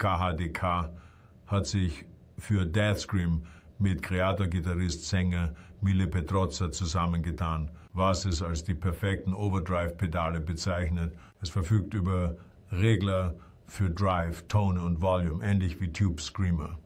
KHDK hat sich für Death Scream mit kreator gitarrist Sänger Mille Petrozza zusammengetan, was es als die perfekten Overdrive-Pedale bezeichnet. Es verfügt über Regler für Drive, Tone und Volume, ähnlich wie Tube Screamer.